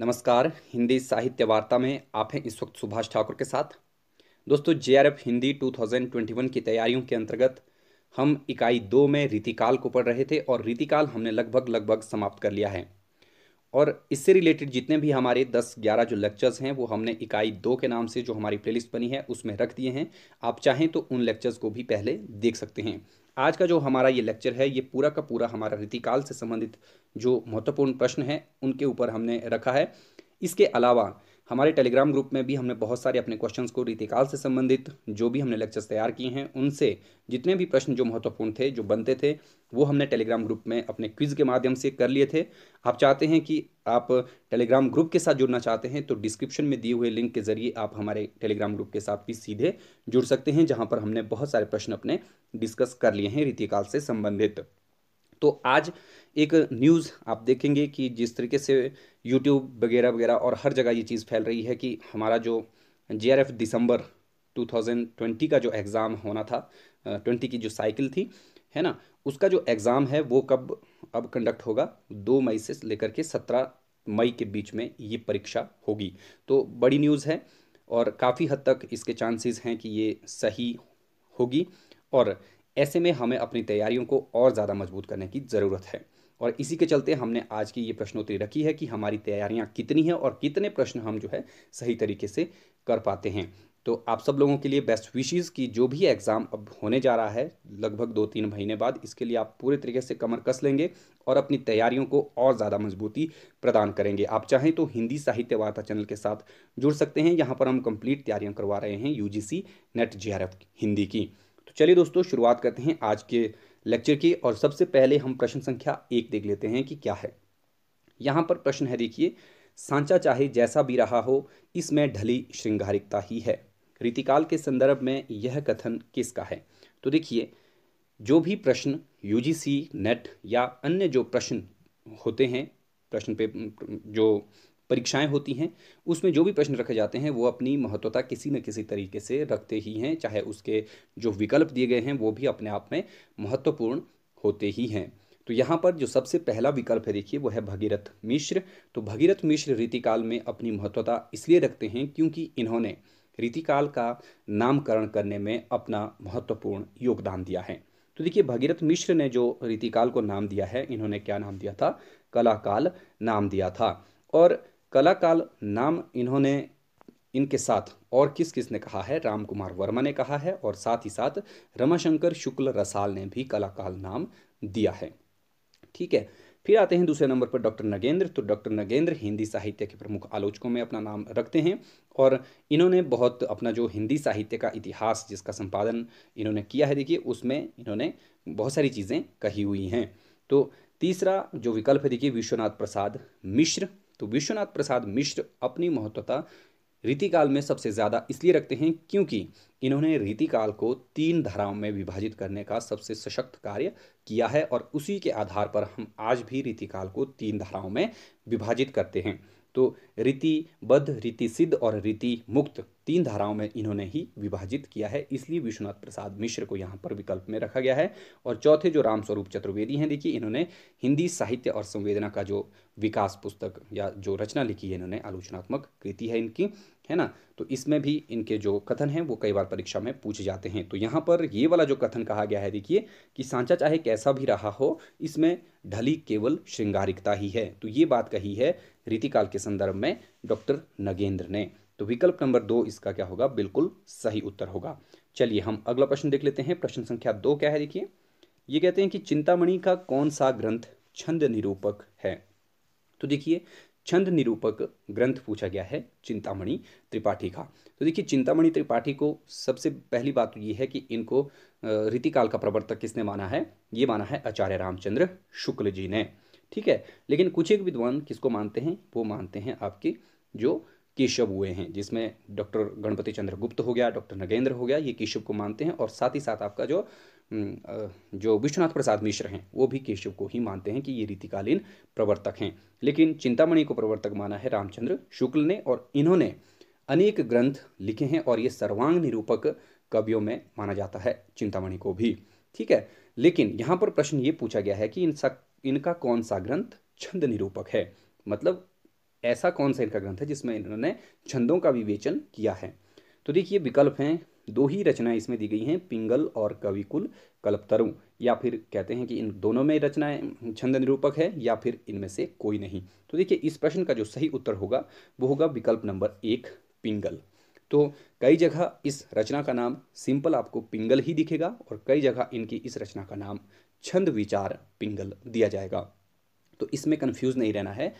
नमस्कार हिंदी साहित्य वार्ता में आप हैं इस वक्त सुभाष ठाकुर के साथ दोस्तों जे हिंदी 2021 की तैयारियों के अंतर्गत हम इकाई दो में रीतिकाल को पढ़ रहे थे और रीतिकाल हमने लगभग लगभग समाप्त कर लिया है और इससे रिलेटेड जितने भी हमारे 10-11 जो लेक्चर्स हैं वो हमने इकाई दो के नाम से जो हमारी प्लेलिस्ट बनी है उसमें रख दिए हैं आप चाहें तो उन लेक्चर्स को भी पहले देख सकते हैं आज का जो हमारा ये लेक्चर है ये पूरा का पूरा हमारा रीतिकाल से संबंधित जो महत्वपूर्ण प्रश्न है उनके ऊपर हमने रखा है इसके अलावा हमारे टेलीग्राम ग्रुप में भी हमने बहुत सारे अपने क्वेश्चंस को रीतिकाल से संबंधित जो भी हमने लेक्चर्स तैयार किए हैं उनसे जितने भी प्रश्न जो महत्वपूर्ण थे जो बनते थे वो हमने टेलीग्राम ग्रुप में अपने क्विज के माध्यम से कर लिए थे आप चाहते हैं कि आप टेलीग्राम ग्रुप के साथ जुड़ना चाहते हैं तो डिस्क्रिप्शन में दिए हुए लिंक के जरिए आप हमारे टेलीग्राम ग्रुप के साथ भी सीधे जुड़ सकते हैं जहाँ पर हमने बहुत सारे प्रश्न अपने डिस्कस कर लिए हैं रीतिकाल से संबंधित तो आज एक न्यूज़ आप देखेंगे कि जिस तरीके से यूट्यूब वगैरह वगैरह और हर जगह ये चीज़ फैल रही है कि हमारा जो जे आर एफ दिसंबर 2020 का जो एग्ज़ाम होना था ट्वेंटी की जो साइकिल थी है ना उसका जो एग्ज़ाम है वो कब अब कंडक्ट होगा दो मई से लेकर के सत्रह मई के बीच में ये परीक्षा होगी तो बड़ी न्यूज़ है और काफ़ी हद तक इसके चांसेस हैं कि ये सही होगी और ऐसे में हमें अपनी तैयारियों को और ज़्यादा मजबूत करने की ज़रूरत है और इसी के चलते हमने आज की ये प्रश्नोत्तरी रखी है कि हमारी तैयारियाँ कितनी हैं और कितने प्रश्न हम जो है सही तरीके से कर पाते हैं तो आप सब लोगों के लिए बेस्ट विशेज़ की जो भी एग्ज़ाम अब होने जा रहा है लगभग दो तीन महीने बाद इसके लिए आप पूरे तरीके से कमर कस लेंगे और अपनी तैयारियों को और ज़्यादा मजबूती प्रदान करेंगे आप चाहें तो हिंदी साहित्य वार्ता चैनल के साथ जुड़ सकते हैं यहाँ पर हम कंप्लीट तैयारियाँ करवा रहे हैं यू नेट जे हिंदी की तो चलिए दोस्तों शुरुआत करते हैं आज के लेक्चर की और सबसे पहले हम प्रश्न संख्या एक देख लेते हैं कि क्या है यहाँ पर प्रश्न है देखिए सांचा चाहे जैसा भी रहा हो इसमें ढली श्रृंगारिकता ही है रीतिकाल के संदर्भ में यह कथन किसका है तो देखिए जो भी प्रश्न यूजीसी नेट या अन्य जो प्रश्न होते हैं प्रश्न पे जो परीक्षाएं होती हैं उसमें जो भी प्रश्न रखे जाते हैं वो अपनी महत्वता किसी न किसी तरीके से रखते ही हैं चाहे उसके जो विकल्प दिए गए हैं वो भी अपने आप में महत्वपूर्ण होते ही हैं तो यहाँ पर जो सबसे पहला विकल्प है देखिए वो है भगीरथ मिश्र तो भगीरथ मिश्र रीतिकाल में अपनी महत्वता इसलिए रखते हैं क्योंकि इन्होंने रीतिकाल का नामकरण करने में अपना महत्वपूर्ण योगदान दिया है तो देखिए भगीरथ मिश्र ने जो रीतिकाल को नाम दिया है इन्होंने क्या नाम दिया था कलाकाल नाम दिया था और कलाकाल नाम इन्होंने इनके साथ और किस किस ने कहा है राम कुमार वर्मा ने कहा है और साथ ही साथ रमाशंकर शुक्ल रसाल ने भी कलाकाल नाम दिया है ठीक है फिर आते हैं दूसरे नंबर पर डॉक्टर नगेंद्र तो डॉक्टर नगेंद्र हिंदी साहित्य के प्रमुख आलोचकों में अपना नाम रखते हैं और इन्होंने बहुत अपना जो हिंदी साहित्य का इतिहास जिसका संपादन इन्होंने किया है देखिए उसमें इन्होंने बहुत सारी चीज़ें कही हुई हैं तो तीसरा जो विकल्प है देखिए विश्वनाथ प्रसाद मिश्र तो विश्वनाथ प्रसाद मिश्र अपनी महत्वता रीतिकाल में सबसे ज़्यादा इसलिए रखते हैं क्योंकि इन्होंने रीतिकाल को तीन धाराओं में विभाजित करने का सबसे सशक्त कार्य किया है और उसी के आधार पर हम आज भी रीतिकाल को तीन धाराओं में विभाजित करते हैं तो रीतिबद्ध रीति सिद्ध और रीति मुक्त तीन धाराओं में इन्होंने ही विभाजित किया है इसलिए विश्वनाथ प्रसाद मिश्र को यहाँ पर विकल्प में रखा गया है और चौथे जो रामस्वरूप चतुर्वेदी हैं देखिए इन्होंने हिंदी साहित्य और संवेदना का जो विकास पुस्तक या जो रचना लिखी है इन्होंने आलोचनात्मक कृति है इनकी है ना तो इसमें भी इनके जो कथन हैं वो कई बार परीक्षा में पूछे जाते हैं तो यहाँ पर ये वाला जो कथन कहा गया है देखिए कि सांचा चाहे कैसा भी रहा हो इसमें ढली केवल श्रृंगारिकता ही है तो ये बात कही है रीतिकाल के संदर्भ में डॉक्टर नगेंद्र ने तो विकल्प नंबर दो इसका क्या होगा बिल्कुल सही उत्तर होगा चलिए हम अगला प्रश्न देख लेते हैं प्रश्न संख्या दो क्या है देखिए ये कहते हैं कि चिंतामणि का कौन सा ग्रंथ छंद निरूपक है तो देखिए छंद निरूपक ग्रंथ पूछा गया है चिंतामणि त्रिपाठी का तो देखिए चिंतामणि त्रिपाठी को सबसे पहली बात तो यह है कि इनको रीतिकाल का प्रवर्तक किसने माना है ये माना है आचार्य रामचंद्र शुक्ल जी ने ठीक है लेकिन कुछ एक विद्वान किसको मानते हैं वो मानते हैं आपके जो केशव हुए हैं जिसमें डॉक्टर गणपति चंद्र गुप्त हो गया डॉक्टर नगेंद्र हो गया ये केशव को मानते हैं और साथ ही साथ आपका जो हम्म, जो विश्वनाथ प्रसाद मिश्र हैं वो भी केशव को ही मानते हैं कि ये रीतिकालीन प्रवर्तक हैं लेकिन चिंतामणि को प्रवर्तक माना है रामचंद्र शुक्ल ने और इन्होंने अनेक ग्रंथ लिखे हैं और ये सर्वांग निरूपक कवियों में माना जाता है चिंतामणि को भी ठीक है लेकिन यहाँ पर प्रश्न ये पूछा गया है कि इन सा इनका कौन सा ग्रंथ छंद निरूपक है मतलब ऐसा कौन सा इनका ग्रंथ है जिसमें इन्होंने छंदों का विवेचन किया है तो देखिए विकल्प हैं दो ही रचनाएं इसमें दी गई हैं पिंगल और कविकुल कल्पतरु या फिर कहते हैं कि इन दोनों में रचनाएं छंद निरूपक है या फिर इनमें से कोई नहीं तो देखिए इस प्रश्न का जो सही उत्तर होगा वो होगा विकल्प नंबर एक पिंगल तो कई जगह इस रचना का नाम सिंपल आपको पिंगल ही दिखेगा और कई जगह इनकी इस रचना का नाम छंद विचार पिंगल दिया जाएगा तो इसमें कन्फ्यूज़ नहीं रहना है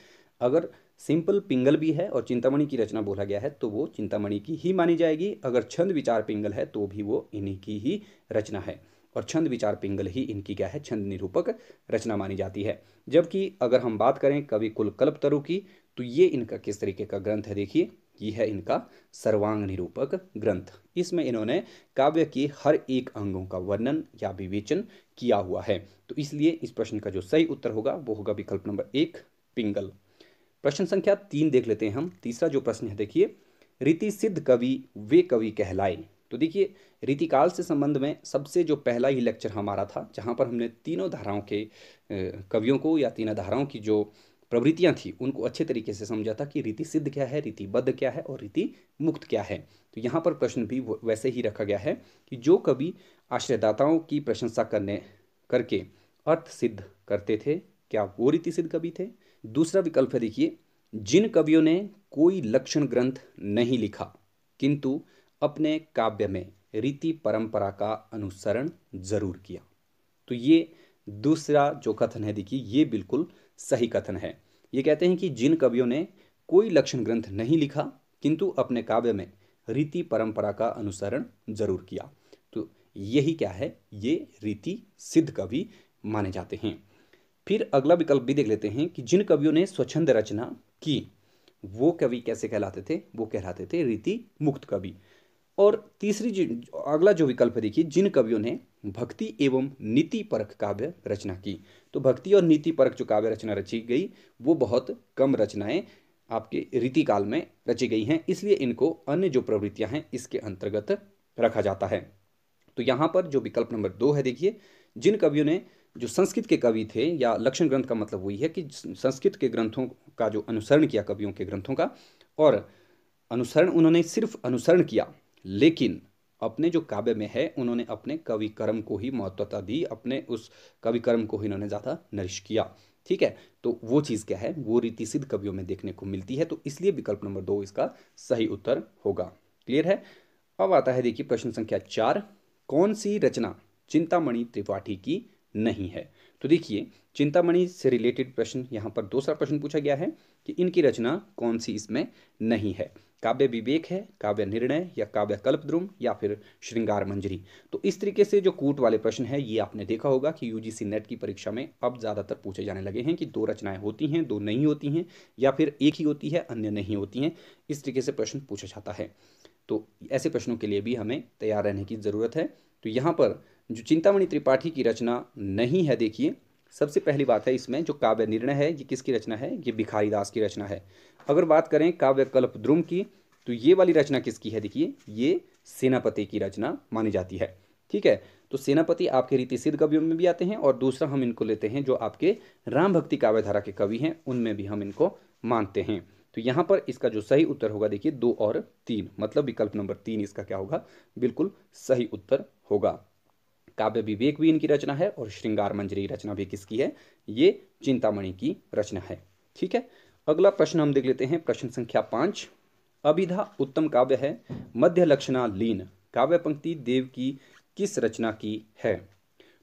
अगर सिंपल पिंगल भी है और चिंतामणि की रचना बोला गया है तो वो चिंतामणि की ही मानी जाएगी अगर छंद विचार पिंगल है तो भी वो इन्हीं की ही रचना है और छंद विचार पिंगल ही इनकी क्या है छंद निरूपक रचना मानी जाती है जबकि अगर हम बात करें कवि कुल कल्प तरु की तो ये इनका किस तरीके का ग्रंथ है देखिए ये है इनका सर्वांग निरूपक ग्रंथ इसमें इन्होंने काव्य के हर एक अंगों का वर्णन या विवेचन किया हुआ है तो इसलिए इस प्रश्न का जो सही उत्तर होगा वो होगा विकल्प नंबर एक पिंगल प्रश्न संख्या तीन देख लेते हैं हम तीसरा जो प्रश्न है देखिए रीति सिद्ध कवि वे कवि कहलाए तो देखिए रीतिकाल से संबंध में सबसे जो पहला ही लेक्चर हमारा था जहाँ पर हमने तीनों धाराओं के कवियों को या तीनों धाराओं की जो प्रवृत्तियाँ थी उनको अच्छे तरीके से समझा था कि रीति सिद्ध क्या है रीतिबद्ध क्या है और रीति मुक्त क्या है तो यहाँ पर प्रश्न भी वैसे ही रखा गया है कि जो कवि आश्रयदाताओं की प्रशंसा करने करके अर्थ सिद्ध करते थे क्या वो रीति सिद्ध कवि थे दूसरा विकल्प है देखिए जिन कवियों ने कोई लक्षण ग्रंथ नहीं लिखा किंतु अपने काव्य में रीति परंपरा का अनुसरण जरूर किया तो ये दूसरा जो कथन है देखिए ये बिल्कुल सही कथन है ये कहते हैं कि जिन कवियों ने कोई लक्षण ग्रंथ नहीं लिखा किंतु अपने काव्य में रीति परंपरा का अनुसरण जरूर किया तो यही क्या है ये रीति सिद्ध कवि माने जाते हैं फिर अगला विकल्प भी देख लेते हैं कि जिन कवियों ने स्वच्छंद रचना की वो कवि कैसे कहलाते थे वो कहलाते थे रीति मुक्त कवि और तीसरी अगला जो विकल्प है देखिए जिन कवियों ने भक्ति एवं नीति परक काव्य रचना की तो भक्ति और नीति परक जो काव्य रचना रची गई वो बहुत कम रचनाएं आपके रीति काल में रची गई हैं इसलिए इनको अन्य जो प्रवृत्तियां हैं इसके अंतर्गत रखा जाता है तो यहाँ पर जो विकल्प नंबर दो है देखिए जिन कवियों ने जो संस्कृत के कवि थे या लक्षण ग्रंथ का मतलब वही है कि संस्कृत के ग्रंथों का जो अनुसरण किया कवियों के ग्रंथों का और अनुसरण उन्होंने सिर्फ अनुसरण किया लेकिन अपने जो काव्य में है उन्होंने अपने कवि कर्म को ही महत्वता दी अपने उस कवि कर्म को ही उन्होंने ज़्यादा नरिश किया ठीक है तो वो चीज़ क्या है वो रीति सिद्ध कवियों में देखने को मिलती है तो इसलिए विकल्प नंबर दो इसका सही उत्तर होगा क्लियर है अब आता है देखिए प्रश्न संख्या चार कौन सी रचना चिंतामणि त्रिपाठी की नहीं है तो देखिए चिंतामणि से रिलेटेड प्रश्न यहाँ पर दूसरा प्रश्न पूछा गया है कि इनकी रचना कौन सी इसमें नहीं है काव्य विवेक है काव्य निर्णय या काव्य कल्पद्रुम या फिर श्रृंगार मंजरी तो इस तरीके से जो कूट वाले प्रश्न है ये आपने देखा होगा कि यूजीसी नेट की परीक्षा में अब ज़्यादातर पूछे जाने लगे हैं कि दो रचनाएं होती हैं दो नहीं होती हैं या फिर एक ही होती है अन्य नहीं होती हैं इस तरीके से प्रश्न पूछा जाता है तो ऐसे प्रश्नों के लिए भी हमें तैयार रहने की ज़रूरत है तो यहाँ पर जो चिंतामणि त्रिपाठी की रचना नहीं है देखिए सबसे पहली बात है इसमें जो काव्य निर्णय है ये किसकी रचना है ये भिखारी दास की रचना है अगर बात करें काव्य कल्पद्रुम की तो ये वाली रचना किसकी है देखिए ये सेनापति की रचना मानी जाती है ठीक है तो सेनापति आपके रीति सिद्ध कवियों में भी आते हैं और दूसरा हम इनको लेते हैं जो आपके राम भक्ति काव्य धारा के कवि हैं उनमें भी हम इनको मानते हैं तो यहाँ पर इसका जो सही उत्तर होगा देखिए दो और तीन मतलब विकल्प नंबर तीन इसका क्या होगा बिल्कुल सही उत्तर होगा काव्य विवेक भी इनकी रचना है और श्रृंगार मंजरी रचना भी किसकी है ये चिंतामणि की रचना है ठीक है अगला प्रश्न हम देख लेते हैं प्रश्न संख्या पांच अभिधा उत्तम काव्य है मध्य लक्षणा लीन काव्य पंक्ति देव की किस रचना की है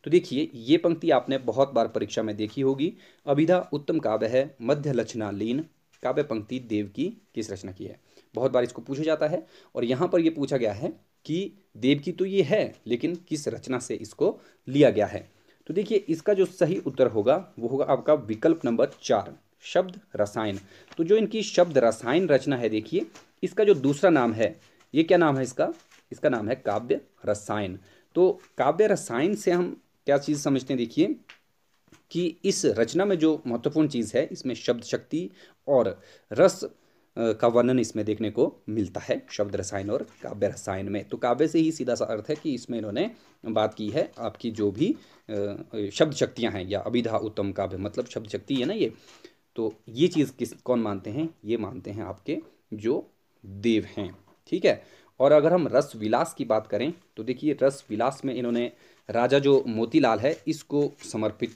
तो देखिए ये पंक्ति आपने बहुत बार परीक्षा में देखी होगी अभिधा उत्तम काव्य है मध्य लक्षणा लीन काव्य पंक्ति देव की किस रचना की है बहुत बार इसको पूछा जाता है और यहाँ पर ये पूछा गया है कि देव की तो ये है लेकिन किस रचना से इसको लिया गया है तो देखिए इसका जो सही उत्तर होगा वो होगा आपका विकल्प नंबर चार शब्द रसायन तो जो इनकी शब्द रसायन रचना है देखिए इसका जो दूसरा नाम है ये क्या नाम है इसका इसका नाम है काव्य रसायन तो काव्य रसायन से हम क्या चीज़ समझते हैं देखिए कि इस रचना में जो महत्वपूर्ण चीज़ है इसमें शब्द शक्ति और रस का वर्णन इसमें देखने को मिलता है शब्द रसायन और काव्य रसायन में तो काव्य से ही सीधा सा अर्थ है कि इसमें इन्होंने बात की है आपकी जो भी शब्द शक्तियाँ हैं या अभिधा उत्तम काव्य मतलब शब्द शक्ति है ना ये तो ये चीज़ किस कौन मानते हैं ये मानते हैं आपके जो देव हैं ठीक है और अगर हम रस विलास की बात करें तो देखिए रस विलास में इन्होंने राजा जो मोतीलाल है इसको समर्पित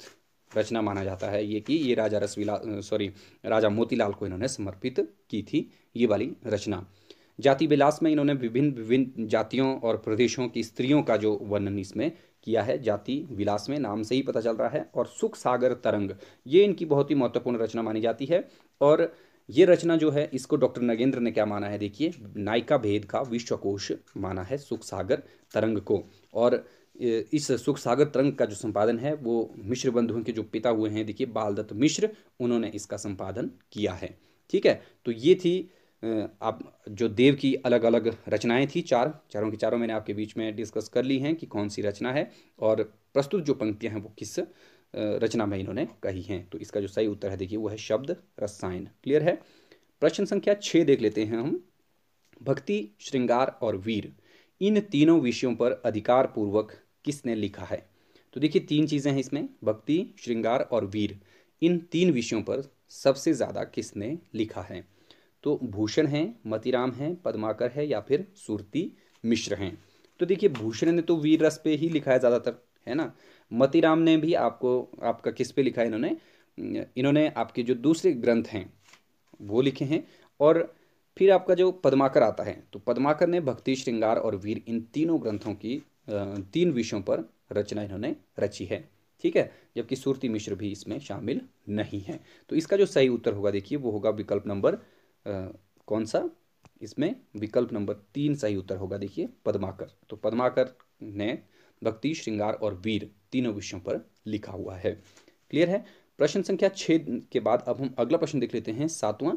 रचना माना जाता है ये कि ये राजा रसविला सॉरी राजा मोतीलाल को इन्होंने समर्पित की थी ये वाली रचना जाति विलास में इन्होंने विभिन्न विभिन्न जातियों और प्रदेशों की स्त्रियों का जो वर्णन इसमें किया है जाति विलास में नाम से ही पता चल रहा है और सुख सागर तरंग ये इनकी बहुत ही महत्वपूर्ण रचना मानी जाती है और ये रचना जो है इसको डॉक्टर नगेंद्र ने क्या माना है देखिए नायिका भेद का विश्वकोश माना है सुख सागर तरंग को और इस सुख सागर तरंग का जो संपादन है वो मिश्र बंधुओं के जो पिता हुए हैं देखिए बालदत्त मिश्र उन्होंने इसका संपादन किया है ठीक है तो ये थी आप जो देव की अलग अलग रचनाएं थी चार चारों की चारों मैंने आपके बीच में डिस्कस कर ली हैं कि कौन सी रचना है और प्रस्तुत जो पंक्तियां हैं वो किस रचना में इन्होंने कही हैं तो इसका जो सही उत्तर है देखिए वो है शब्द रसायन क्लियर है प्रश्न संख्या छः देख लेते हैं हम भक्ति श्रृंगार और वीर इन तीनों विषयों पर अधिकार पूर्वक किसने लिखा है तो देखिए तीन चीज़ें हैं इसमें भक्ति श्रृंगार और वीर इन तीन विषयों पर सबसे ज़्यादा किसने लिखा है तो भूषण हैं मतिराम हैं पद्माकर है या फिर सूरती मिश्र हैं तो देखिए भूषण ने तो वीर रस पे ही लिखा है ज़्यादातर है ना मतिराम ने भी आपको आपका किस पे लिखा है इन्होंने इन्होंने आपके जो दूसरे ग्रंथ हैं वो लिखे हैं और फिर आपका जो पद्माकर आता है तो पद्माकर ने भक्ति श्रृंगार और वीर इन तीनों ग्रंथों की तीन विषयों पर रचना इन्होंने रची है ठीक है जबकि सूर्ति मिश्र भी इसमें शामिल नहीं है तो इसका जो सही उत्तर होगा देखिए वो होगा विकल्प नंबर कौन सा इसमें विकल्प नंबर तीन सही उत्तर होगा देखिए पद्माकर तो पद्माकर ने भक्ति श्रृंगार और वीर तीनों विषयों पर लिखा हुआ है क्लियर है प्रश्न संख्या छः के बाद अब हम अगला प्रश्न देख लेते हैं सातवां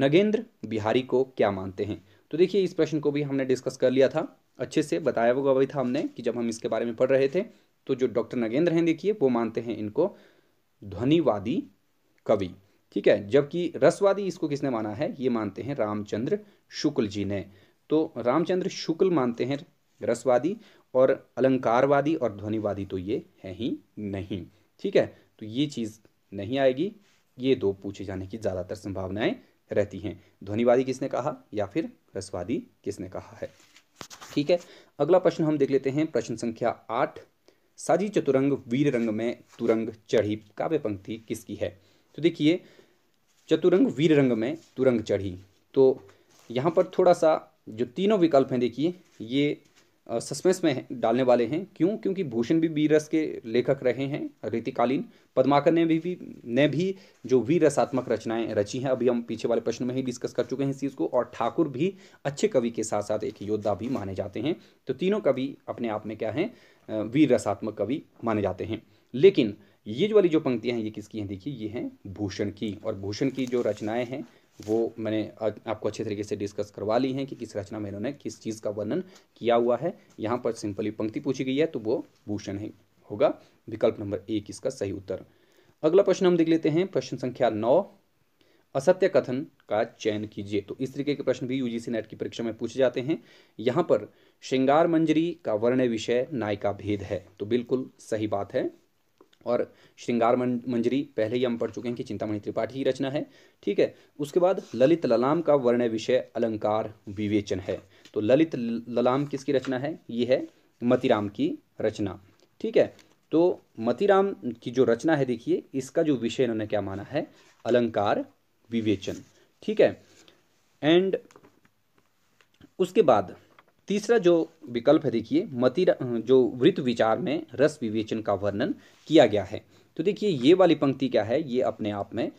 नगेंद्र बिहारी को क्या मानते हैं तो देखिए इस प्रश्न को भी हमने डिस्कस कर लिया था अच्छे से बताया हुआ भी था हमने कि जब हम इसके बारे में पढ़ रहे थे तो जो डॉक्टर नगेंद्र हैं देखिए वो मानते हैं इनको ध्वनिवादी कवि ठीक है जबकि रसवादी इसको किसने माना है ये मानते हैं रामचंद्र शुक्ल जी ने तो रामचंद्र शुक्ल मानते हैं रसवादी और अलंकारवादी और ध्वनिवादी तो ये है ही नहीं ठीक है तो ये चीज़ नहीं आएगी ये दो पूछे जाने की ज़्यादातर संभावनाएं रहती हैं ध्वनिवादी किसने कहा या फिर रसवादी किसने कहा है ठीक है अगला प्रश्न हम देख लेते हैं प्रश्न संख्या आठ साजी चतुरंग वीर रंग में तुरंग चढ़ी काव्य पंक्ति किसकी है तो देखिए चतुरंग वीर रंग में तुरंग चढ़ी तो यहाँ पर थोड़ा सा जो तीनों विकल्प हैं देखिए ये सस्पेंस में डालने वाले हैं क्यों क्योंकि भूषण भी वीर रस के लेखक रहे हैं रीतिकालीन पद्माकर ने भी, भी ने भी जो वीर रसात्मक रचनाएं रची हैं अभी हम पीछे वाले प्रश्न में ही डिस्कस कर चुके हैं इस चीज़ को और ठाकुर भी अच्छे कवि के साथ साथ एक योद्धा भी माने जाते हैं तो तीनों कवि अपने आप में क्या हैं वीर रसात्मक कवि माने जाते हैं लेकिन ये जो वाली जो पंक्तियाँ हैं ये किसकी हैं देखिए ये हैं भूषण की और भूषण की जो रचनाएँ हैं वो मैंने आपको अच्छे तरीके से डिस्कस करवा ली हैं कि किस रचना में इन्होंने किस चीज़ का वर्णन किया हुआ है यहाँ पर सिंपली पंक्ति पूछी गई है तो वो भूषण है होगा विकल्प नंबर एक इसका सही उत्तर अगला प्रश्न हम देख लेते हैं प्रश्न संख्या नौ असत्य कथन का चयन कीजिए तो इस तरीके के प्रश्न भी यूजीसी नेट की परीक्षा में पूछे जाते हैं यहाँ पर श्रृंगार मंजरी का वर्ण विषय नायिका भेद है तो बिल्कुल सही बात है और श्रृंगार मंजरी पहले ही हम पढ़ चुके हैं कि चिंतामणि त्रिपाठी की रचना है ठीक है उसके बाद ललित ललाम का वर्ण विषय अलंकार विवेचन है तो ललित ललाम किसकी रचना है ये है मतीराम की रचना ठीक है तो मतीराम की जो रचना है देखिए इसका जो विषय इन्होंने क्या माना है अलंकार विवेचन ठीक है एंड उसके बाद तीसरा जो विकल्प है देखिए मति जो वृत्त विचार में रस विवेचन का वर्णन किया गया है तो देखिए ये वाली पंक्ति क्या है ये अपने आप में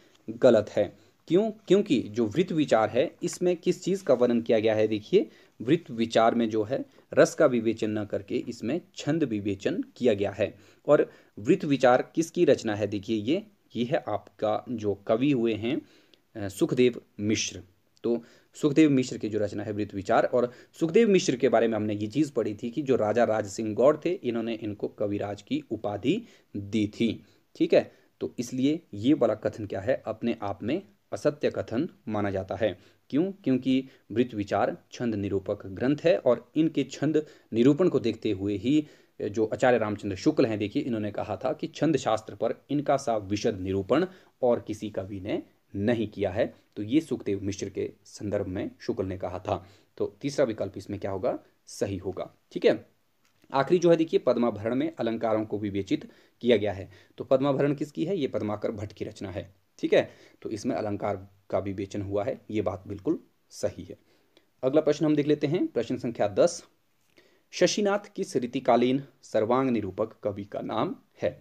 गलत है क्यों क्योंकि जो वृत्त विचार है इसमें किस चीज़ का वर्णन किया गया है देखिए वृत्त विचार में जो है रस का विवेचन न करके इसमें छंद विवेचन किया गया है और वृत्त विचार किसकी रचना है देखिए ये ये है आपका जो कवि हुए हैं सुखदेव मिश्र तो सुखदेव मिश्र की जो रचना है वृत्त विचार और सुखदेव मिश्र के बारे में हमने ये चीज़ पढ़ी थी कि जो राजा राज सिंह गौड़ थे इन्होंने इनको कविराज की उपाधि दी थी ठीक है तो इसलिए ये वाला कथन क्या है अपने आप में असत्य कथन माना जाता है क्यों क्योंकि वृत्त विचार छंद निरूपक ग्रंथ है और इनके छंद निरूपण को देखते हुए ही जो आचार्य रामचंद्र शुक्ल हैं देखिए इन्होंने कहा था कि छंद शास्त्र पर इनका सा विशद निरूपण और किसी कवि ने नहीं किया है तो ये सुखदेव मिश्र के संदर्भ में शुक्ल ने कहा था तो तीसरा विकल्प इसमें क्या होगा सही होगा ठीक है आखिरी जो है देखिए पद्माभरण में अलंकारों को विवेचित किया गया है तो पद्माभरण किसकी है ये पद्माकर भट्ट की रचना है ठीक है तो इसमें अलंकार का विवेचन हुआ है ये बात बिल्कुल सही है अगला प्रश्न हम देख लेते हैं प्रश्न संख्या दस शशिनाथ किस रीतिकालीन सर्वांग निरूपक कवि का नाम है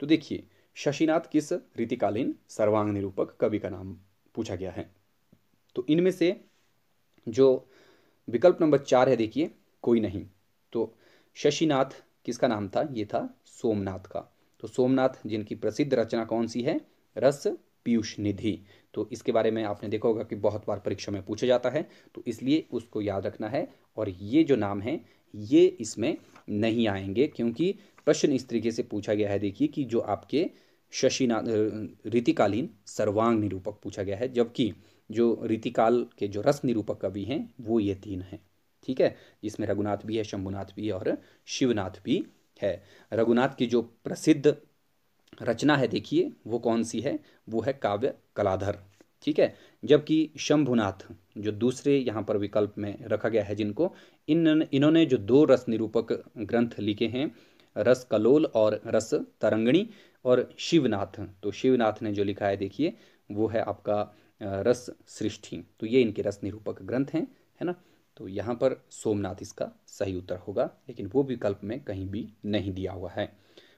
तो देखिए शशिनाथ किस रीतिकालीन सर्वांग निरूपक कवि का नाम पूछा गया है तो इनमें से जो विकल्प नंबर चार है देखिए कोई नहीं तो शशिनाथ किसका नाम था ये था सोमनाथ का तो सोमनाथ जिनकी प्रसिद्ध रचना कौन सी है रस पीयूष निधि तो इसके बारे में आपने देखा होगा कि बहुत बार परीक्षा में पूछा जाता है तो इसलिए उसको याद रखना है और ये जो नाम है ये इसमें नहीं आएंगे क्योंकि प्रश्न इस तरीके से पूछा गया है देखिए कि जो आपके शशिनाथ रीतिकालीन सर्वांग निरूपक पूछा गया है जबकि जो रीतिकाल के जो रस निरूपक कवि हैं वो ये तीन हैं ठीक है जिसमें रघुनाथ भी है शंभुनाथ भी है और शिवनाथ भी है रघुनाथ की जो प्रसिद्ध रचना है देखिए वो कौन सी है वो है काव्य कलाधर ठीक है जबकि शंभुनाथ जो दूसरे यहाँ पर विकल्प में रखा गया है जिनको इन इन्होंने जो दो रस निरूपक ग्रंथ लिखे हैं रस कलोल और रस तरंगणी और शिवनाथ तो शिवनाथ ने जो लिखा है देखिए वो है आपका रस सृष्टि तो ये इनके रस निरूपक ग्रंथ हैं है ना तो यहाँ पर सोमनाथ इसका सही उत्तर होगा लेकिन वो विकल्प में कहीं भी नहीं दिया हुआ है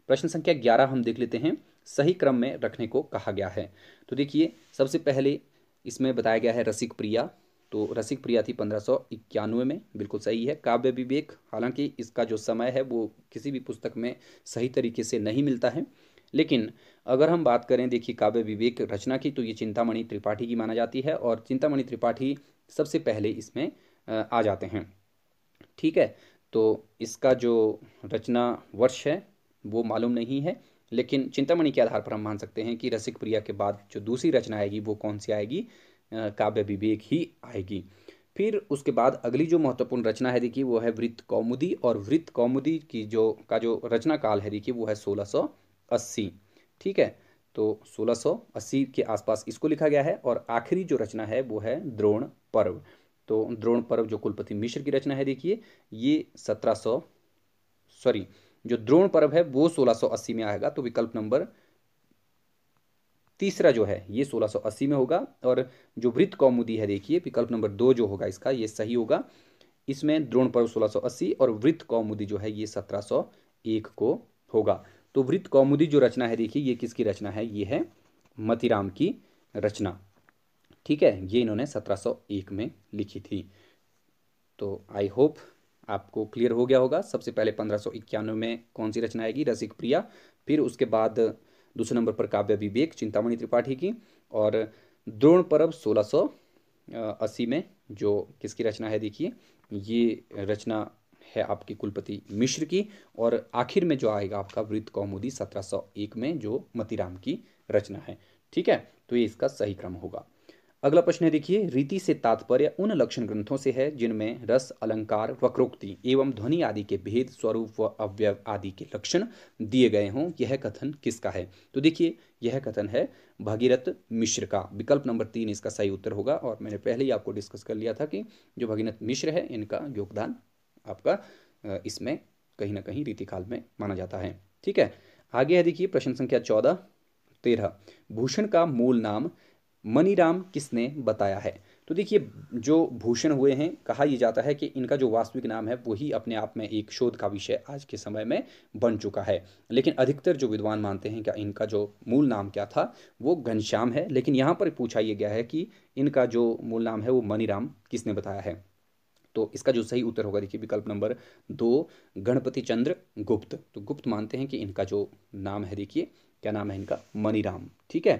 प्रश्न संख्या ग्यारह हम देख लेते हैं सही क्रम में रखने को कहा गया है तो देखिए सबसे पहले इसमें बताया गया है रसिक प्रिया तो रसिक प्रिया थी पंद्रह सौ इक्यानवे में बिल्कुल सही है काव्य विवेक हालांकि इसका जो समय है वो किसी भी पुस्तक में सही तरीके से नहीं मिलता है लेकिन अगर हम बात करें देखिए काव्य विवेक रचना की तो ये चिंतामणि त्रिपाठी की माना जाती है और चिंतामणि त्रिपाठी सबसे पहले इसमें आ जाते हैं ठीक है तो इसका जो रचना वर्ष है वो मालूम नहीं है लेकिन चिंतामणि के आधार पर हम मान सकते हैं कि रसिक प्रिया के बाद जो दूसरी रचना आएगी वो कौन सी आएगी काव्य विवेक ही आएगी फिर उसके बाद अगली जो महत्वपूर्ण रचना है देखिए वो है वृत्त कौमुदी और वृत्त कौमुदी की जो का जो रचना काल है देखिए वो है सोलह ठीक है तो 1680 के आसपास इसको लिखा गया है और आखिरी जो रचना है वो है द्रोण पर्व तो द्रोण पर्व जो कुलपति मिश्र की रचना है देखिए ये 1700 सॉरी जो द्रोण पर्व है वो 1680 में आएगा तो विकल्प नंबर तीसरा जो है ये 1680 में होगा और जो वृत्त कौमुदी है देखिए विकल्प नंबर दो जो होगा इसका ये सही होगा इसमें द्रोण पर्व 1680 और वृत्त कौमुदी जो है ये 1701 को होगा तो वृत्त कौमुदी जो रचना है देखिए ये किसकी रचना है ये है मतिराम की रचना ठीक है ये इन्होंने 1701 में लिखी थी तो आई होप आपको क्लियर हो गया होगा सबसे पहले पंद्रह में कौन सी रचना आएगी रसिक प्रिया फिर उसके बाद दूसरे नंबर पर काव्य विवेक चिंतामणि त्रिपाठी की और द्रोण पर्व 1680 में जो किसकी रचना है देखिए ये रचना है आपकी कुलपति मिश्र की और आखिर में जो आएगा आपका वृत्त कौमुदी 1701 में जो मतीराम की रचना है ठीक है तो ये इसका सही क्रम होगा अगला प्रश्न है देखिए रीति से तात्पर्य उन लक्षण ग्रंथों से है जिनमें रस अलंकार वक्रोक्ति एवं ध्वनि आदि के भेद स्वरूप व अवयव आदि के लक्षण दिए गए हों यह कथन किसका है तो देखिए यह कथन है भगीरथ मिश्र का विकल्प नंबर तीन इसका सही उत्तर होगा और मैंने पहले ही आपको डिस्कस कर लिया था कि जो भगीरथ मिश्र है इनका योगदान आपका इसमें कहीं ना कहीं रीतिकाल में माना जाता है ठीक है आगे है देखिए प्रश्न संख्या चौदह तेरह भूषण का मूल नाम मनीराम किसने बताया है तो देखिए जो भूषण हुए हैं कहा यह जाता है कि इनका जो वास्तविक नाम है वही अपने आप में एक शोध का विषय आज के समय में बन चुका है लेकिन अधिकतर जो विद्वान मानते हैं कि इनका जो मूल नाम क्या था वो घनश्याम है लेकिन यहाँ पर पूछा यह गया है कि इनका जो मूल नाम है वो मनीराम किसने बताया है तो इसका जो सही उत्तर होगा देखिए विकल्प नंबर दो गणपति चंद्र गुप्त तो गुप्त मानते हैं कि इनका जो नाम है देखिए क्या नाम है इनका मनीराम ठीक है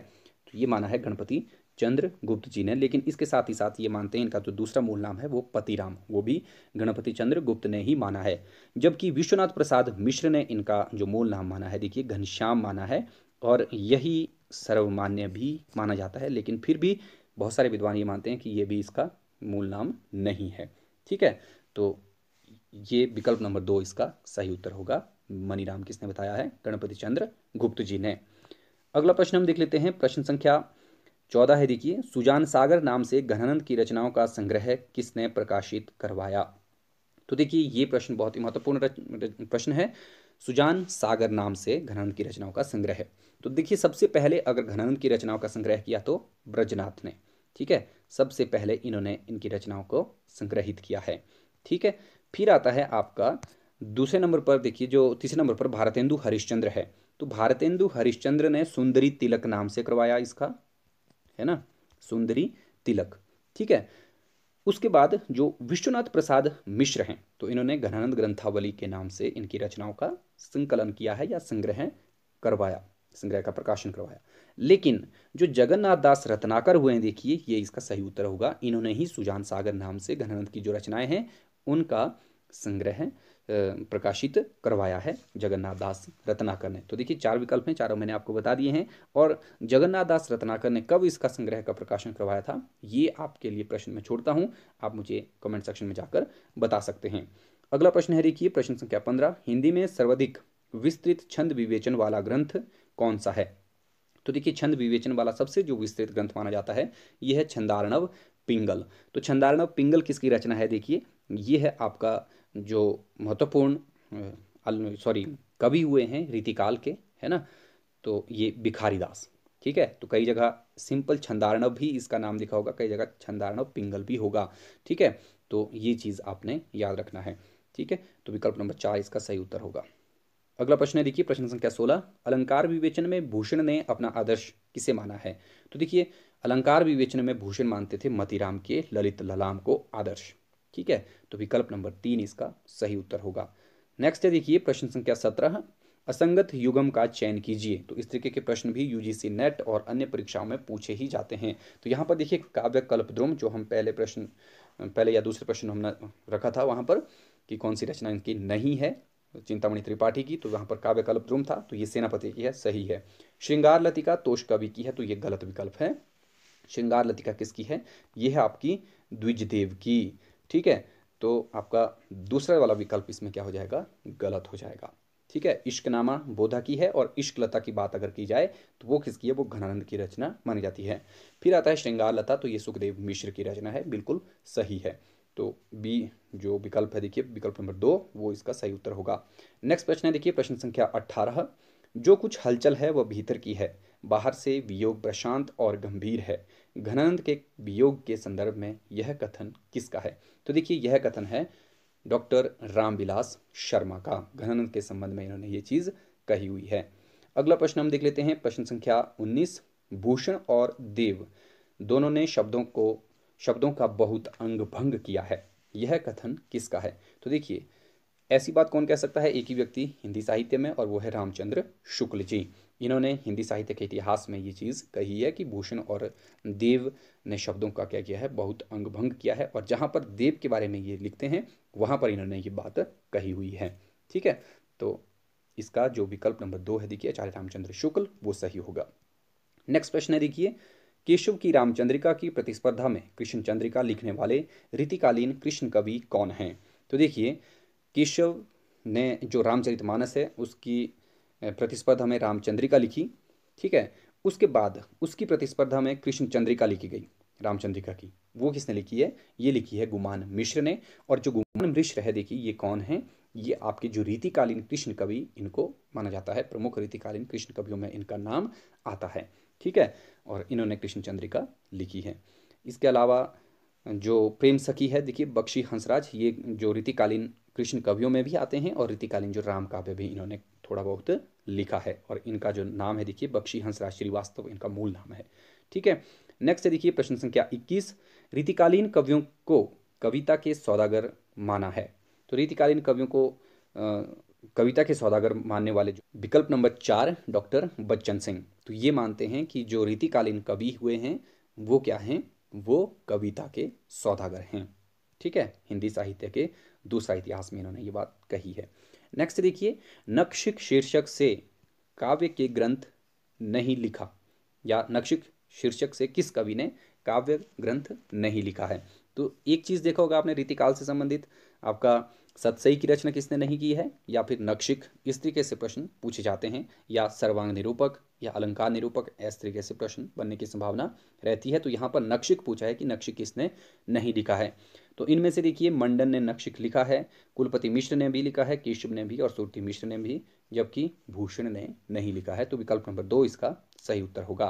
तो ये माना है गणपति चंद्रगुप्त जी ने लेकिन इसके साथ ही साथ ये मानते हैं इनका जो तो दूसरा मूल नाम है वो पतिराम वो भी गणपति चंद्र गुप्त ने ही माना है जबकि विश्वनाथ प्रसाद मिश्र ने इनका जो मूल नाम माना है देखिए घनश्याम माना है और यही सर्वमान्य भी माना जाता है लेकिन फिर भी बहुत सारे विद्वान ये मानते हैं कि ये भी इसका मूल नाम नहीं है ठीक है तो ये विकल्प नंबर दो इसका सही उत्तर होगा मनीराम किसने बताया है गणपति चंद्र गुप्त जी ने अगला प्रश्न हम देख लेते हैं प्रश्न संख्या चौदह है देखिए सुजान सागर नाम से घनानंद की रचनाओं का संग्रह किसने प्रकाशित करवाया तो देखिए ये प्रश्न बहुत ही महत्वपूर्ण प्रश्न है सुजान सागर नाम से घनानंद की रचनाओं का संग्रह तो देखिए सबसे पहले अगर घनानंद की रचनाओं का संग्रह किया तो ब्रजनाथ ने ठीक है सबसे पहले इन्होंने इनकी रचनाओं को संग्रहित किया है ठीक है फिर आता है आपका दूसरे नंबर पर देखिए जो तीसरे नंबर पर भारतेंदु हरिश्चंद्र है तो भारतेंदु हरिश्चंद्र ने सुंदरी तिलक नाम से करवाया इसका है ना सुंदरी तिलक ठीक है उसके बाद जो विश्वनाथ प्रसाद मिश्र हैं तो इन्होंने घनानंद ग्रंथावली के नाम से इनकी रचनाओं का संकलन किया है या संग्रह करवाया संग्रह का प्रकाशन करवाया लेकिन जो जगन्नाथ दास रत्नाकर हुए हैं देखिए ये इसका सही उत्तर होगा इन्होंने ही सुजान सागर नाम से घनानंद की जो रचनाएं हैं उनका संग्रह प्रकाशित करवाया है जगन्नाथ दास रत्नाकर ने तो देखिए चार विकल्प हैं चारों मैंने आपको बता दिए हैं और जगन्नाथ दास रत्नाकर ने कब इसका संग्रह का प्रकाशन करवाया था ये आपके लिए प्रश्न में छोड़ता हूँ आप मुझे कमेंट सेक्शन में जाकर बता सकते हैं अगला प्रश्न है देखिए प्रश्न संख्या पंद्रह हिंदी में सर्वाधिक विस्तृत छंद विवेचन वाला ग्रंथ कौन सा है तो देखिए छंद विवेचन वाला सबसे जो विस्तृत ग्रंथ माना जाता है यह है छंदारणव पिंगल तो छंदारणव पिंगल किसकी रचना है देखिए यह है आपका जो महत्वपूर्ण सॉरी कवि हुए हैं रीतिकाल के है ना तो ये भिखारी दास ठीक है तो कई जगह सिंपल छंदारणव भी इसका नाम लिखा होगा कई जगह छंदारणव पिंगल भी होगा ठीक है तो ये चीज़ आपने याद रखना है ठीक है तो विकल्प नंबर चार इसका सही उत्तर होगा अगला प्रश्न है देखिए प्रश्न संख्या सोलह अलंकार विवेचन में भूषण ने अपना आदर्श किसे माना है तो देखिए अलंकार विवेचन में भूषण मानते थे मतीराम के ललित ललाम को आदर्श ठीक है तो विकल्प नंबर तीन इसका सही उत्तर होगा नेक्स्ट है देखिए प्रश्न संख्या सत्रह असंगत युगम का चयन कीजिए तो इस तरीके के प्रश्न भी यूजीसी नेट और अन्य परीक्षाओं में पूछे ही जाते हैं तो यहाँ पर देखिए काव्य कल्पद्रुम जो हम पहले प्रश्न पहले या दूसरे प्रश्न हमने रखा था वहाँ पर कि कौन सी रचना इनकी नहीं है चिंतामणि त्रिपाठी की तो वहाँ पर काव्य कल्पद्रुम था तो ये सेनापति की है सही है श्रृंगार लतिका तोष कवि की है तो ये गलत विकल्प है श्रृंगार लतिका किसकी है ये है आपकी द्विजदेव की ठीक है तो आपका दूसरा वाला विकल्प इसमें क्या हो जाएगा गलत हो जाएगा ठीक है इश्कनामा बोधा की है और इश्कलता की बात अगर की जाए तो वो किसकी है वो घनानंद की रचना मानी जाती है फिर आता है श्रृंगार लता तो ये सुखदेव मिश्र की रचना है बिल्कुल सही है तो बी जो विकल्प है देखिए विकल्प नंबर दो वो इसका सही उत्तर होगा नेक्स्ट प्रश्न है देखिए प्रश्न संख्या अट्ठारह जो कुछ हलचल है वह भीतर की है बाहर से वियोग प्रशांत और गंभीर है घनानंद के वियोग के संदर्भ में यह कथन किसका है तो देखिए यह कथन है डॉक्टर रामविलास शर्मा का घनानंद के संबंध में इन्होंने ये चीज़ कही हुई है अगला प्रश्न हम देख लेते हैं प्रश्न संख्या उन्नीस भूषण और देव दोनों ने शब्दों को शब्दों का बहुत अंग भंग किया है यह कथन किसका है तो देखिए ऐसी बात कौन कह सकता है एक ही व्यक्ति हिंदी साहित्य में और वो है रामचंद्र शुक्ल जी इन्होंने हिंदी साहित्य के इतिहास में ये चीज़ कही है कि भूषण और देव ने शब्दों का क्या किया है बहुत अंग भंग किया है और जहाँ पर देव के बारे में ये लिखते हैं वहाँ पर इन्होंने ये बात कही हुई है ठीक है तो इसका जो विकल्प नंबर दो है देखिए आचार्य रामचंद्र शुक्ल वो सही होगा नेक्स्ट प्रश्न है देखिए केशव की रामचंद्रिका की प्रतिस्पर्धा में कृष्ण चंद्रिका लिखने वाले रीतिकालीन कृष्ण कवि कौन हैं तो देखिए केशव ने जो रामचरितमानस है उसकी प्रतिस्पर्धा में रामचंद्रिका लिखी ठीक है उसके बाद उसकी प्रतिस्पर्धा में कृष्ण चंद्रिका लिखी गई रामचंद्रिका की वो किसने लिखी है ये लिखी है गुमान मिश्र ने और जो गुमान मिश्र है देखिए ये कौन है ये आपके जो रीतिकालीन कृष्ण कवि इनको माना जाता है प्रमुख रीतिकालीन कृष्ण कवियों में इनका नाम आता है ठीक है और इन्होंने कृष्ण चंद्रिका लिखी है इसके अलावा जो प्रेम सखी है देखिए बख्शी हंसराज ये जो रीतिकालीन कृष्ण कवियों में भी आते हैं और रीतिकालीन जो राम काव्य भी इन्होंने थोड़ा बहुत लिखा है और इनका जो नाम है देखिए बख्शी हंसराज श्रीवास्तव इनका मूल नाम है ठीक है नेक्स्ट देखिए प्रश्न संख्या इक्कीस रीतिकालीन कवियों को कविता के सौदागर माना है तो रीतिकालीन कवियों को आ, कविता के सौदागर मानने वाले जो विकल्प नंबर चार डॉक्टर बच्चन सिंह तो ये मानते हैं कि जो रीतिकालीन कवि हुए हैं वो क्या हैं वो कविता के सौदागर हैं ठीक है हिंदी साहित्य के दूसरा इतिहास में इन्होंने ये बात कही है नेक्स्ट देखिए नक्षिक शीर्षक से काव्य के ग्रंथ नहीं लिखा या नक्षिक शीर्षक से किस कवि ने काव्य ग्रंथ नहीं लिखा है तो एक चीज़ देखा होगा आपने रीतिकाल से संबंधित आपका सत्सई की रचना किसने नहीं की है या फिर नक्षिक इस तरीके से प्रश्न पूछे जाते हैं या सर्वांग निरूपक या अलंकार निरूपक इस तरीके से प्रश्न बनने की संभावना रहती है तो यहाँ पर नक्षिक पूछा है कि नक्षिक किसने नहीं लिखा है तो इनमें से देखिए मंडन ने नक्षिक लिखा है कुलपति मिश्र ने भी लिखा है केशव ने भी और सुरती मिश्र ने भी जबकि भूषण ने नहीं लिखा है तो विकल्प नंबर दो इसका सही उत्तर होगा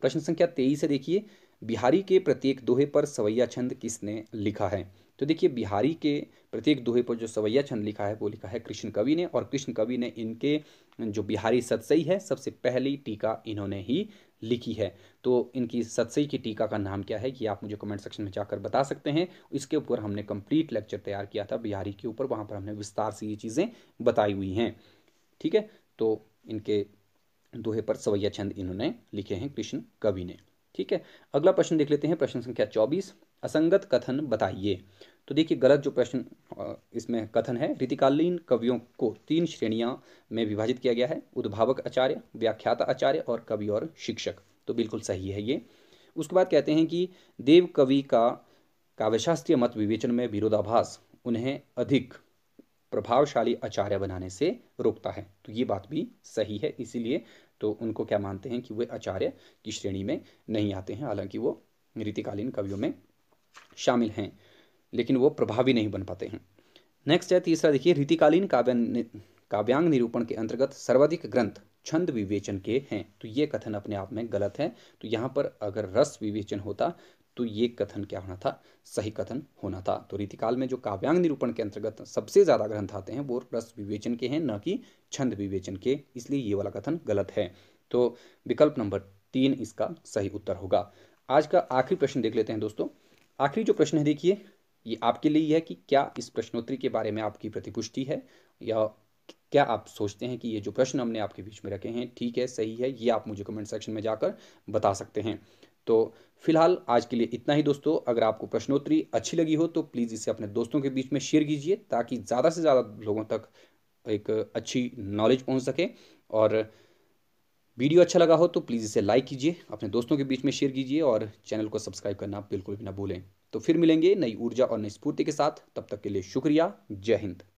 प्रश्न संख्या तेईस है देखिए बिहारी के प्रत्येक दोहे पर सवैया छंद किसने लिखा है तो देखिए बिहारी के प्रत्येक दोहे पर जो सवैया छंद लिखा है वो लिखा है कृष्ण कवि ने और कृष्ण कवि ने इनके जो बिहारी सतसई है सबसे पहली टीका इन्होंने ही लिखी है तो इनकी सत्सई की टीका का नाम क्या है कि आप मुझे कमेंट सेक्शन में जाकर बता सकते हैं इसके ऊपर हमने कंप्लीट लेक्चर तैयार किया था बिहारी के ऊपर वहाँ पर हमने विस्तार से ये चीज़ें बताई हुई हैं ठीक है तो इनके दोहे पर सवैया छंद इन्होंने लिखे हैं कृष्ण कवि ने ठीक है अगला प्रश्न देख लेते हैं प्रश्न संख्या चौबीस असंगत कथन बताइए तो देखिए गलत जो प्रश्न इसमें कथन है रीतिकालीन कवियों को तीन श्रेणियां में विभाजित किया गया है उद्भावक आचार्य व्याख्याता आचार्य और कवि और शिक्षक तो बिल्कुल सही है ये उसके बाद कहते हैं कि देव कवि का काव्यशास्त्रीय मत विवेचन में विरोधाभास उन्हें अधिक प्रभावशाली आचार्य बनाने से रोकता है तो ये बात भी सही है इसीलिए तो उनको क्या मानते हैं कि वे आचार्य की श्रेणी में नहीं आते हैं हालांकि वो रीतिकालीन कवियों में शामिल हैं लेकिन वो प्रभावी नहीं बन पाते हैं नेक्स्ट है तीसरा देखिए रीतिकालीन काव्य काव्यांग निरूपण के अंतर्गत सर्वाधिक ग्रंथ छंद विवेचन के हैं तो ये कथन अपने आप में गलत है तो यहाँ पर अगर रस विवेचन होता तो ये कथन क्या होना था सही कथन होना था तो रीतिकाल में जो काव्यांग निरूपण के अंतर्गत सबसे ज़्यादा ग्रंथ आते हैं वो रस विवेचन के हैं न कि छंद विवेचन के इसलिए ये वाला कथन गलत है तो विकल्प नंबर तीन इसका सही उत्तर होगा आज का आखिरी प्रश्न देख लेते हैं दोस्तों आखिरी जो प्रश्न है देखिए ये आपके लिए है कि क्या इस प्रश्नोत्तरी के बारे में आपकी प्रतिपुष्टि है या क्या आप सोचते हैं कि ये जो प्रश्न हमने आपके बीच में रखे हैं ठीक है सही है ये आप मुझे कमेंट सेक्शन में जाकर बता सकते हैं तो फिलहाल आज के लिए इतना ही दोस्तों अगर आपको प्रश्नोत्तरी अच्छी लगी हो तो प्लीज़ इसे अपने दोस्तों के बीच में शेयर कीजिए ताकि ज़्यादा से ज़्यादा लोगों तक एक अच्छी नॉलेज पहुंच सके और वीडियो अच्छा लगा हो तो प्लीज़ इसे लाइक कीजिए अपने दोस्तों के बीच में शेयर कीजिए और चैनल को सब्सक्राइब करना बिल्कुल भी ना भूलें तो फिर मिलेंगे नई ऊर्जा और नई स्फूर्ति के साथ तब तक के लिए शुक्रिया जय हिंद